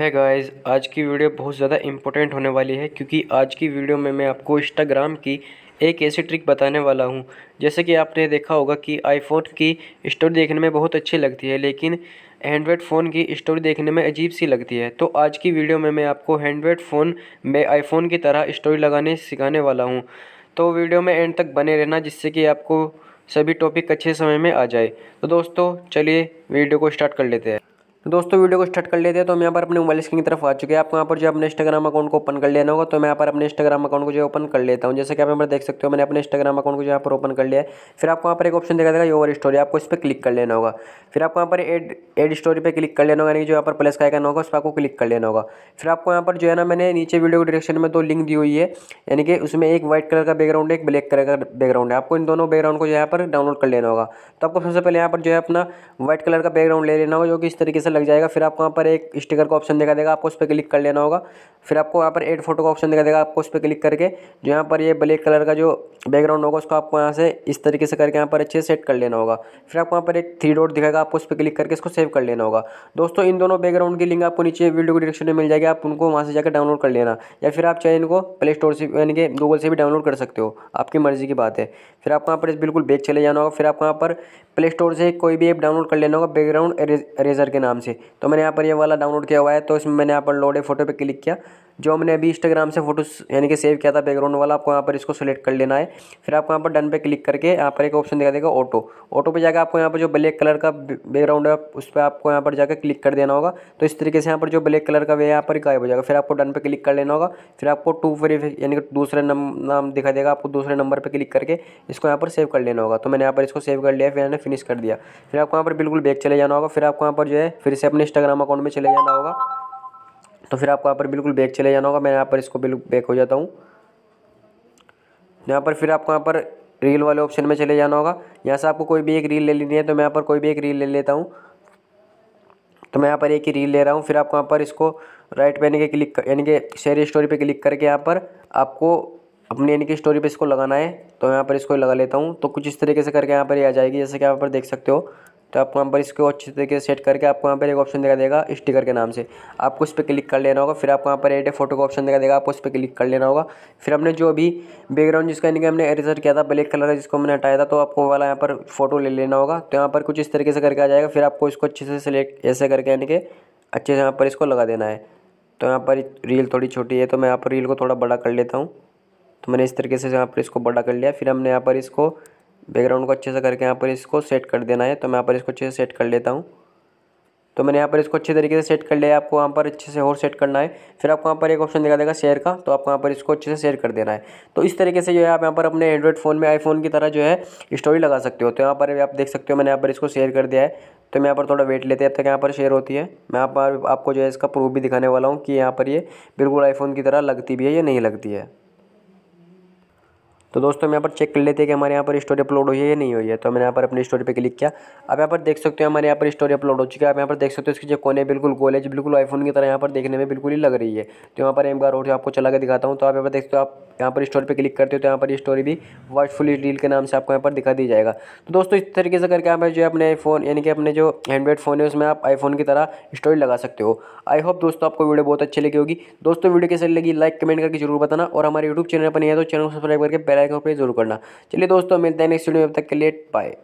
है hey guys आज की वीडियो बहुत ज़्यादा इम्पोर्टेंट होने वाली है क्योंकि आज की वीडियो में मैं आपको इंस्टाग्राम की एक ऐसी ट्रिक बताने वाला हूं जैसे कि आपने देखा होगा कि आईफोन की स्टोरी देखने में बहुत अच्छी लगती है लेकिन एंड्रॉयड फ़ोन की स्टोरी देखने में अजीब सी लगती है तो आज की वीडियो में मैं आपको हैंड्रॉयड फ़ोन में आईफोन की तरह स्टोरी लगाने सिखाने वाला हूँ तो वीडियो में एंड तक बने रहना जिससे कि आपको सभी टॉपिक अच्छे समय में आ जाए तो दोस्तों चलिए वीडियो को स्टार्ट कर लेते हैं तो दोस्तों वीडियो को स्टार्ट कर लेते हैं तो हम यहाँ पर अपने मोबाइल स्क्रीन की तरफ आ चुके हैं आपको यहाँ पर जो अपने इंस्टाग्राम अकाउंट को ओपन कर लेना होगा तो मैं यहाँ पर अपने इंस्टाग्राम अकाउंट को जो ओपन कर लेता हूँ जैसे कि आप यहाँ पर देख सकते हो मैंने अपने इंस्टाग्राम अकाउंट को जो यहाँ पर ओपन कर लिया है फिर आपको यहाँ पर एक ऑप्शन देखा देगा योर स्टोरी आपको इस पर क्लिक कर लेना होगा फिर आपको यहाँ पर एड एड स्टोरी पर क्लिक कर लेना होगा यानी जो यहाँ पर प्लस का आइकन होगा उस पर आपको क्लिक कर लेना होगा फिर आपको यहाँ पर जो है ना मैंने नीचे वीडियो को डिरेक्शन में दो लिंक दी हुई है यानी कि उसमें एक व्हाइट कलर का बैकग्राउंड है एक ब्लैक कलर का बैकग्राउंड है आपको इन दोनों बैकग्राउंड को जो यहाँ पर डाउनलोड कर लेना होगा तो आपको सबसे पहले यहाँ पर जो है अपना व्हाइट कलर का बैकग्राउंड ले लेना होगा जो कि इस तरीके से से लग जाएगा फिर आपको वहाँ पर एक स्टिकर का ऑप्शन दिखा देगा आपको उस पर क्लिक कर लेना होगा फिर आपको वहाँ पर एड फोटो का ऑप्शन दिखा देगा आपको उस पर क्लिक करके जो यहाँ पर ये ब्लैक कलर का जो बैकग्राउंड होगा उसको आपको यहाँ से इस तरीके से करके यहाँ पर अच्छे से सेट कर लेना होगा फिर आपको वहाँ पर एक थ्री डॉट दिखाएगा आपको उस पर क्लिक करके इसको सेव कर लेना होगा दोस्तों इन दोनों बैकग्राउंड की लिंक आपको नीचे वीडियो की डिस्क्रिप्शन में मिल जाएगी आप उनको वहाँ से जाकर डाउनलोड कर लेना या फिर आप चाहे इनको प्ले स्टोर से यानी कि गूगल से भी डाउनलोड कर सकते हो आपकी मर्ज़ी की बात है फिर आपको वहाँ पर बिल्कुल बेच चले जाना होगा फिर आपको वहाँ पर प्ले स्टोर से कोई भी ऐप डाउनलोड कर लेना होगा बैकग्राउंड रेजर के नाम से तो मैंने यहाँ पर ये वाला डाउनलोड किया हुआ है तो इसमें मैंने यहाँ पर लोडे फोटो पे क्लिक किया जो हमने अभी इंस्टाग्राम से फोटो यानी कि सेव किया था बैकग्राउंड वाला आपको यहाँ पर इसको सेलेक्ट कर लेना है फिर आपको यहाँ पर डन पे क्लिक करके यहाँ पर एक ऑप्शन दिखा देगा ऑटो ऑटो पे जाकर आपको यहाँ पर जो ब्लैक कलर का बैकग्राउंड है उस पर आपको यहाँ पर जाकर क्लिक कर देना होगा तो इस तरीके से यहाँ पर जो ब्लैक कलर का वे यहाँ पर गायब हो जाएगा फिर आपको डन पे क्लिक कर लेना होगा फिर आपको टू वेरी यानी कि दूसरे नाम दिखा देगा आपको दूसरे नंबर पर क्लिक करके इसको यहाँ पर सेव कर लेना होगा तो मैंने यहाँ पर इसको सेव कर लिया फिर मैंने फिनिश कर दिया फिर आपको यहाँ पर बिल्कुल बैक चले जाना होगा फिर आपको यहाँ पर जो है फिर से अपने इंस्टाग्राम अकाउंट में चले जाना होगा तो फिर आपको यहाँ पर बिल्कुल बैक चले जाना होगा मैं यहाँ पर इसको बिल्कुल बैक हो जाता हूँ यहाँ पर फिर आपको यहाँ पर रील वाले ऑप्शन में चले जाना होगा यहाँ से आपको कोई भी एक रील ले लेनी है तो मैं यहाँ पर कोई भी एक रील ले लेता हूँ तो मैं यहाँ पर एक ही रील ले रहा हूँ फिर आपको यहाँ पर इसको राइट पे यानी कि क्लिक यानी कि शेयर स्टोरी पे क्लिक करके यहाँ पर आपको अपनी यानी कि स्टोरी पे इसको लगाना है तो यहाँ पर इसको लगा लेता हूँ तो कुछ इस तरीके से करके यहाँ पर ये आ जाएगी जैसे कि यहाँ पर देख सकते हो तो आपको यहाँ पर इसको अच्छे तरीके से सेट करके आपको यहाँ पर एक ऑप्शन दिखा देगा स्टिकर के नाम से आपको उस पर क्लिक कर लेना होगा फिर आपको यहाँ पर एड फोटो का ऑप्शन दिखा देगा आपको उस पर क्लिक कर लेना होगा फिर हमने जो अभी बैकग्राउंड जिसका यानी कि हमने एरेजर किया था ब्लैक कलर जिसको हमने हटाया था तो आपको वाला यहाँ पर फोटो ले लेना होगा तो यहाँ पर कुछ इस तरीके से करके आ जाएगा फिर आपको इसको अच्छे से सिलेक्ट ऐसे करके यानी कि अच्छे से यहाँ पर इसको लगा देना है तो यहाँ पर रील थोड़ी छोटी है तो मैं यहाँ पर रील को थोड़ा बड़ा कर लेता हूँ तो मैंने इस तरीके से यहाँ पर इसको बड़ा कर लिया फिर हमने यहाँ पर इसको बैकग्राउंड को अच्छे से करके यहाँ पर इसको सेट कर देना है तो मैं यहाँ पर इसको अच्छे से सेट कर लेता हूँ तो मैंने यहाँ पर इसको अच्छे तरीके से सेट कर लिया आपको वहाँ पर अच्छे से और सेट करना है फिर आपको वहाँ पर एक ऑप्शन दिखा देगा शेयर का तो आपको वहाँ पर इसको अच्छे से शेयर कर देना है तो इस तरीके से जो है आप यहाँ पर अपने एंड्रॉइड फ़ोन में आईफोन की तरह जो है स्टोरी लगा सकते हो तो यहाँ पर आप देख सकते हो मैंने यहाँ पर इसको शेयर कर दिया है तो मैं यहाँ पर थोड़ा वेट लेते हैं तक यहाँ पर शेयर होती है मैं यहाँ पर आपको जो है इसका प्रूफ भी दिखाने वाला हूँ कि यहाँ पर ये बिल्कुल आईफोन की तरह लगती भी है या नहीं लगती है तो दोस्तों हम यहाँ पर चेक कर लेते हैं कि हमारे यहाँ पर स्टोरी अपलोड हुई है या नहीं हुई है तो मैंने यहाँ पर अपनी स्टोरी पे क्लिक किया अब यहाँ पर देख सकते हो हमारे यहाँ पर स्टोरी अपलोड हो चुकी है आप यहाँ पर देख सकते हो इसकी जो कोने बिल्कुल गोल है बिल्कुल आईफोन की तरह यहाँ पर देखने में बिल्कुल ही लग रही है तो यहाँ पर एक बार रोड आपको चला के दिखाता हूँ तो आप यहाँ पर देखते हो आप यहाँ पर स्टोरी पर क्लिक करते हो तो यहाँ पर स्टोरी भी वाइटफुल डील के नाम से आपको यहाँ पर दिखा दी जाएगा तो दोस्तों इस तरीके से करके आप जो अपने फ़ोन यानी कि अपने जो एंड्रॉइड फ़ोन है उसमें आप आईफोन की तरह स्टोरी लगा सकते हो आई होप दोस्तों आपको वीडियो बहुत अच्छी लगी होगी दोस्तों वीडियो कैसे लगी लाइक कमेंट करके जरूर बताना और हमारे यूट्यूब चैनल पर नहीं है तो चैनल को सब्सक्राइब करके पहले बेल आइकन जरूर करना चलिए दोस्तों मिलते हैं नेक्स्ट वीडियो में अब तक के लिए बाय